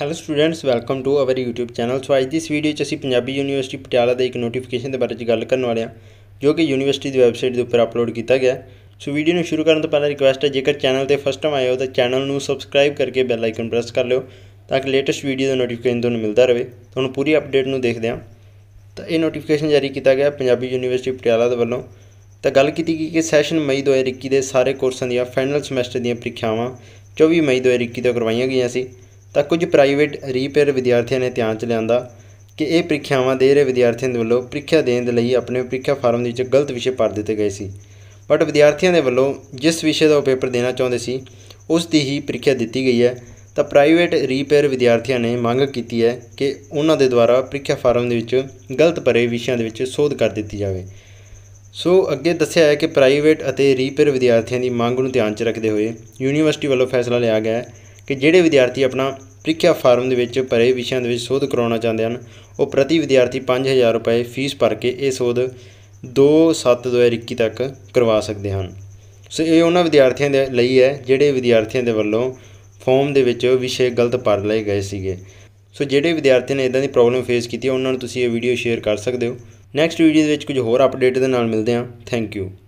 hello students welcome to our YouTube channel so ਅੱਜ ਇਸ video 'ਚ ਅਸੀਂ ਪੰਜਾਬੀ ਯੂਨੀਵਰਸਿਟੀ ਪਟਿਆਲਾ ਦੇ ਇੱਕ ਨੋਟੀਫਿਕੇਸ਼ਨ ਦੇ ਬਾਰੇ 'ਚ ਗੱਲ ਕਰਨ ਵਾਲੇ ਆ ਜੋ ਕਿ ਯੂਨੀਵਰਸਿਟੀ ਦੀ ਵੈਬਸਾਈਟ ਦੇ ਉੱਪਰ ਅਪਲੋਡ ਕੀਤਾ ਗਿਆ ਸੋ ਵੀਡੀਓ ਨੂੰ ਸ਼ੁਰੂ ਕਰਨ ਤੋਂ ਪਹਿਲਾਂ ਰਿਕੁਐਸਟ ਹੈ ਜੇਕਰ ਚੈਨਲ ਤੇ ਫਸਟ ਟਾਈਮ ਆਏ ਹੋ ਤਾਂ ਚੈਨਲ ਨੂੰ ਸਬਸਕ੍ਰਾਈਬ ਕਰਕੇ ਬੈਲ ਆਈਕਨ ਪ੍ਰੈਸ ਕਰ ਲਿਓ ਤਾਂ ਕਿ ਲੇਟੈਸਟ ਵੀਡੀਓ ਦਾ ਨੋਟੀਫਿਕੇਸ਼ਨ ਤੁਹਾਨੂੰ ਮਿਲਦਾ ਰਹੇ ਤੁਹਾਨੂੰ ਪੂਰੀ ਅਪਡੇਟ ਨੂੰ ਦੇਖਦੇ ਆ ਤਾਂ ਇਹ ਨੋਟੀਫਿਕੇਸ਼ਨ ਜਾਰੀ ਕੀਤਾ ਗਿਆ ਪੰਜਾਬੀ ਯੂਨੀਵਰਸਿਟੀ ਪਟਿਆਲਾ ਦੇ ਵੱਲੋਂ ਤਾਂ ਗੱਲ ਕੀਤੀ ਗਈ ਕਿ ਸੈਸ਼ਨ ਮਈ 2021 ਦੇ ਸਾਰੇ ਕੋਰਸਾਂ ਦੀਆਂ ਫਾਈਨਲ ਸਮੈਸਟਰ ਦੀਆਂ ਪ੍ਰੀਖਿਆਵਾਂ 24 ਮਈ 2021 ਤੋਂ ਕਰਵਾਈਆਂ ਗਈਆਂ ਸੀ ਤਾਂ ਕੁਝ ਪ੍ਰਾਈਵੇਟ ਰੀਪੇਅਰ ਵਿਦਿਆਰਥੀਆਂ ਨੇ ਧਿਆਨ ਚ ਲਿਆਂਦਾ ਕਿ ਇਹ ਪ੍ਰੀਖਿਆਵਾਂ ਦੇ ਰਹੇ ਵਿਦਿਆਰਥੀਆਂ ਦੇ ਵੱਲੋਂ ਪ੍ਰੀਖਿਆ ਦੇਣ ਦੇ ਲਈ ਆਪਣੇ ਪ੍ਰੀਖਿਆ ਫਾਰਮ ਦੇ ਵਿੱਚ ਗਲਤ ਵਿਸ਼ੇ ਭਰ ਦਿੱਤੇ ਗਏ ਸੀ ਬਟ ਵਿਦਿਆਰਥੀਆਂ ਦੇ ਵੱਲੋਂ ਜਿਸ ਵਿਸ਼ੇ ਦਾ ਉਹ ਪੇਪਰ ਦੇਣਾ ਚਾਹੁੰਦੇ ਸੀ ਉਸ ਦੀ ਹੀ ਪ੍ਰੀਖਿਆ ਦਿੱਤੀ ਗਈ ਹੈ ਤਾਂ ਪ੍ਰਾਈਵੇਟ ਰੀਪੇਅਰ ਵਿਦਿਆਰਥੀਆਂ ਨੇ ਮੰਗ ਕੀਤੀ ਹੈ ਕਿ ਉਹਨਾਂ ਦੇ ਦੁਆਰਾ ਪ੍ਰੀਖਿਆ ਫਾਰਮ ਦੇ ਵਿੱਚ ਗਲਤ ਭਰੇ ਵਿਸ਼ਿਆਂ ਦੇ ਵਿੱਚ ਸੋਧ ਕਰ ਦਿੱਤੀ ਜਾਵੇ ਸੋ ਅੱਗੇ ਦੱਸਿਆ ਹੈ ਕਿ ਪ੍ਰਾਈਵੇਟ ਅਤੇ ਰੀਪੇਅਰ ਵਿਦਿਆਰਥੀਆਂ ਦੀ ਮੰਗ ਨੂੰ ਧਿਆਨ 'ਚ ਰੱਖਦੇ ਹੋਏ ਯੂਨੀਵਰਸਿਟੀ ਵੱਲੋਂ ਫੈਸਲਾ ਲਿਆ ਗਿਆ ਹੈ ਕਿ ਜਿਹੜੇ ਵਿਦਿਆਰਥੀ ਆਪਣਾ ਪ੍ਰੀਖਿਆ ਫਾਰਮ ਦੇ ਵਿੱਚ ਭਰੇ ਵਿਸ਼ਿਆਂ ਦੇ ਵਿੱਚ ਸੋਧ ਕਰਾਉਣਾ ਚਾਹੁੰਦੇ ਹਨ ਉਹ ਪ੍ਰਤੀ ਵਿਦਿਆਰਥੀ 5000 ਰੁਪਏ ਫੀਸ ਭਰ ਕੇ ਇਹ ਸੋਧ 2/7/2021 ਤੱਕ ਕਰਵਾ ਸਕਦੇ ਹਨ ਸੋ ਇਹ ਉਹਨਾਂ ਵਿਦਿਆਰਥੀਆਂ ਦੇ ਲਈ ਹੈ ਜਿਹੜੇ ਵਿਦਿਆਰਥੀਆਂ ਦੇ ਵੱਲੋਂ ਫਾਰਮ ਦੇ ਵਿੱਚ ਵਿਸ਼ੇ ਗਲਤ ਭਰ ਲਏ ਗਏ ਸੀਗੇ ਸੋ ਜਿਹੜੇ ਵਿਦਿਆਰਥੀ ਨੇ ਇਦਾਂ ਦੀ ਪ੍ਰੋਬਲਮ ਫੇਸ ਕੀਤੀ ਹੈ ਉਹਨਾਂ ਨੂੰ ਤੁਸੀਂ ਇਹ ਵੀਡੀਓ ਸ਼ੇਅਰ ਕਰ ਸਕਦੇ ਹੋ ਨੈਕਸਟ ਵੀਡੀਓ ਦੇ ਵਿੱਚ ਕੁਝ ਹੋਰ ਅਪਡੇਟ ਦੇ ਨਾਲ ਮਿਲਦੇ ਹਾਂ ਥੈਂਕ ਯੂ